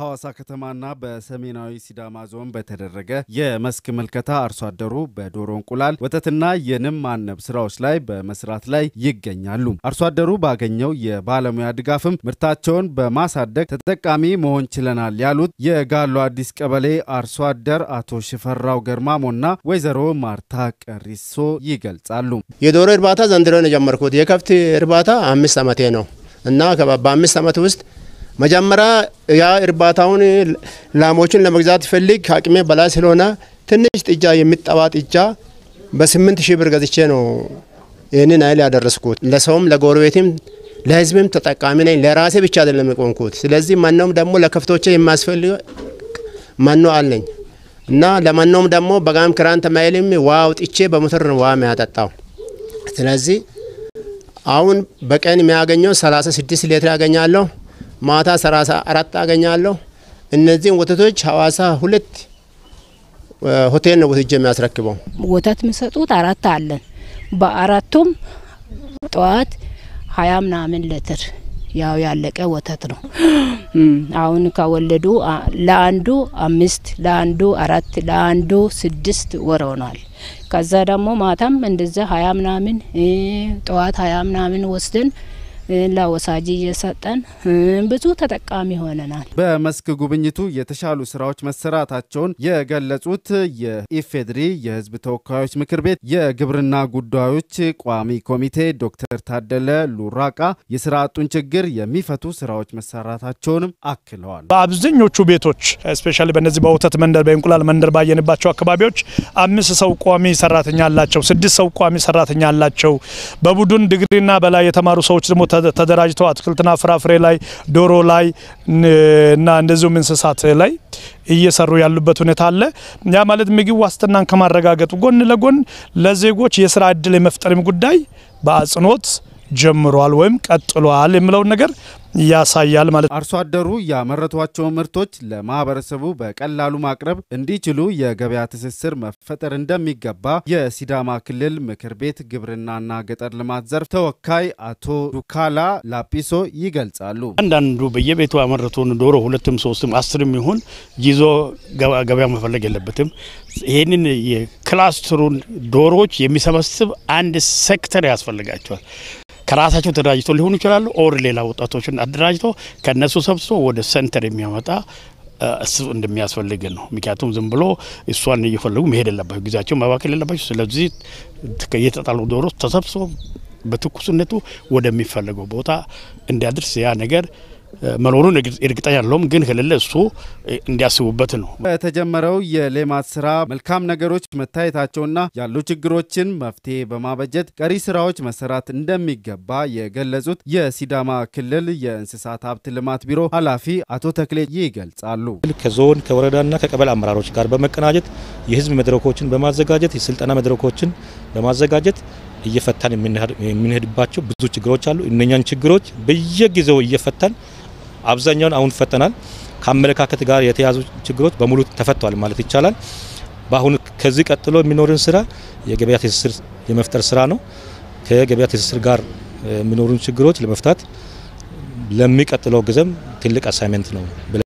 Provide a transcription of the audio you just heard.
ሐዋሳ ከተማና በሰሜናዊ ሲዳማ ዞን በተደረገ የመስክ ምልከታ አርሶ አደሩ በዶሮ እንቁላል ወተትና የንም ማነብ ስራዎች ላይ በመስራት ላይ ይገኛሉ። አርሶ አደሩ ባገኘው የባለሙያ ድጋፍም ምርታቸውን በማሳደግ ተጠቃሚ መሆን ችለናል ያሉት የጋሎ አዲስ ቀበሌ አርሶ አደር አቶ ሽፈራው ገርማሞና ወይዘሮ ማርታ ቀሪሶ ይገልጻሉ። የዶሮ እርባታ ዘንድሮ ነው የጀመርኩት። የከብት እርባታ አምስት ዓመቴ ነው እና በአምስት ዓመት ውስጥ መጀመሪያ ያ እርባታውን ላሞችን ለመግዛት ፈልግ ከአቅሜ በላይ ስለሆነ ትንሽ ጥጃ የሚጠባ ጥጃ በስምንት ሺህ ብር ገዝቼ ነው ይህንን አይል ያደረስኩት። ለሰውም ለጎረቤትም ለህዝብም ተጠቃሚ ነኝ። ለራሴ ብቻ አይደለም የቆንኩት ስለዚህ ማነውም ደግሞ ለከፍቶቼ የማስፈልግ መኖ አለኝ እና ለመኖም ደግሞ በጋም ክራን ተማይልም ውሃ አውጥቼ በሞተር ነው ውሃ የሚያጠጣው። ስለዚህ አሁን በቀን የሚያገኘው 36 ሊትር ያገኛለሁ። ማታ ሰላሳ አራት አገኛለሁ። እነዚህን ወተቶች ሀዋሳ ሁለት ሆቴል ነው ወስጄ የሚያስረክበው። ወተት የሚሰጡት አራት አለን። በአራቱም ጠዋት ሀያ ምናምን ሊትር ያው ያለቀ ወተት ነው። አሁን ከወለዱ ለአንዱ አምስት ለአንዱ አራት ለአንዱ ስድስት ወር ሆኗል። ከዛ ደግሞ ማታም እንደዚያ ሀያ ምናምን ጠዋት ሀያ ምናምን ወስደን ላወሳጅ እየሰጠን ብዙ ተጠቃሚ ሆነናል። በመስክ ጉብኝቱ የተሻሉ ስራዎች መሰራታቸውን የገለጹት የኢፌድሪ የህዝብ ተወካዮች ምክር ቤት የግብርና ጉዳዮች ቋሚ ኮሚቴ ዶክተር ታደለ ሉራቃ የስራ አጡን ችግር የሚፈቱ ስራዎች መሰራታቸውንም አክለዋል። በአብዛኞቹ ቤቶች ስፔሻሊ በነዚህ በወተት መንደር፣ በእንቁላል መንደር ባየንባቸው አካባቢዎች አምስት ሰው ቋሚ ሰራተኛ አላቸው፣ ስድስት ሰው ቋሚ ሰራተኛ አላቸው። በቡድን ድግሪና በላይ የተማሩ ሰዎች ደግሞ ተደራጅተው አትክልትና ፍራፍሬ ላይ፣ ዶሮ ላይ እና እንደዚሁም እንስሳት ላይ እየሰሩ ያሉበት ሁኔታ አለ። ያ ማለት ምግብ ዋስትናን ከማረጋገጡ ጎን ለጎን ለዜጎች የስራ እድል የመፍጠርም ጉዳይ በአጽንኦት ጀምሯል ወይም ቀጥሏል የሚለውን ነገር ያሳያል ማለት አርሶ አደሩ ያመረቷቸው ምርቶች ለማህበረሰቡ በቀላሉ ማቅረብ እንዲችሉ የገበያ ትስስር መፈጠር እንደሚገባ የሲዳማ ክልል ምክር ቤት ግብርናና ገጠር ልማት ዘርፍ ተወካይ አቶ ዱካላ ላጲሶ ይገልጻሉ። አንዳንዱ በየቤቱ ያመረቱን ዶሮ ሁለትም ሶስትም አስርም ይሁን ይዞ ገበያ መፈለግ የለበትም። ይህንን የክላስተሩን ዶሮዎች የሚሰበስብ አንድ ሴክተር ያስፈልጋቸዋል። ከራሳቸው ተደራጅቶ ሊሆኑ ይችላሉ። ኦር ሌላ ወጣቶችን አደራጅቶ ከእነሱ ሰብስቶ ወደ ሴንተር የሚያመጣ እሱ እንደሚያስፈልግ ነው። ምክንያቱም ዝም ብሎ እሷን እየፈለጉ መሄድ የለባቸው፣ ጊዜያቸው መባከል የለባቸው። ስለዚህ እየተጣሉ ዶሮ ተሰብስቦ በትኩስነቱ ወደሚፈለገው ቦታ እንዲያደርስ ያ ነገር መኖሩን እርግጠኛ ያለውም ግን ክልል እሱ እንዲያስቡበት ነው። በተጀመረው የሌማት ስራ መልካም ነገሮች መታየታቸውና ያሉ ችግሮችን መፍትሄ በማበጀት ቀሪ ስራዎች መሰራት እንደሚገባ የገለጹት የሲዳማ ክልል የእንስሳት ሀብት ልማት ቢሮ ኃላፊ አቶ ተክሌ ይገልጻሉ። ከዞን ከወረዳና ከቀበሌ አመራሮች ጋር በመቀናጀት የህዝብ መድረኮችን በማዘጋጀት የስልጠና መድረኮችን በማዘጋጀት እየፈታን የምንሄድባቸው ብዙ ችግሮች አሉ። እነኛን ችግሮች በየጊዜው እየፈታን አብዛኛውን አሁን ፈተናል። ከአመለካከት ጋር የተያዙ ችግሮች በሙሉ ተፈቷል ማለት ይቻላል። በአሁኑ ከዚህ ቀጥሎ የሚኖርን ስራ የገበያ ትስስር የመፍጠር ስራ ነው። ከገበያ ትስስር ጋር የሚኖሩን ችግሮች ለመፍታት ለሚቀጥለው ጊዜም ትልቅ አሳይመንት ነው።